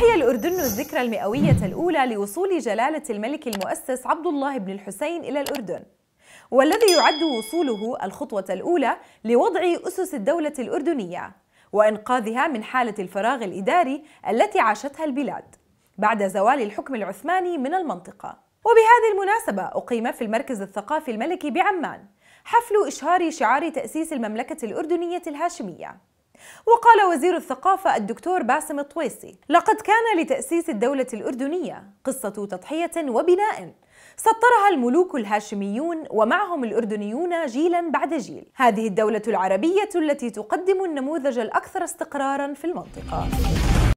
أحيا الأردن الذكرى المئوية الأولى لوصول جلالة الملك المؤسس عبد الله بن الحسين إلى الأردن والذي يعد وصوله الخطوة الأولى لوضع أسس الدولة الأردنية وإنقاذها من حالة الفراغ الإداري التي عاشتها البلاد بعد زوال الحكم العثماني من المنطقة وبهذه المناسبة أقيم في المركز الثقافي الملكي بعمان حفل إشهار شعار تأسيس المملكة الأردنية الهاشمية وقال وزير الثقافة الدكتور باسم الطويسي لقد كان لتأسيس الدولة الأردنية قصة تضحية وبناء سطرها الملوك الهاشميون ومعهم الأردنيون جيلا بعد جيل هذه الدولة العربية التي تقدم النموذج الأكثر استقرارا في المنطقة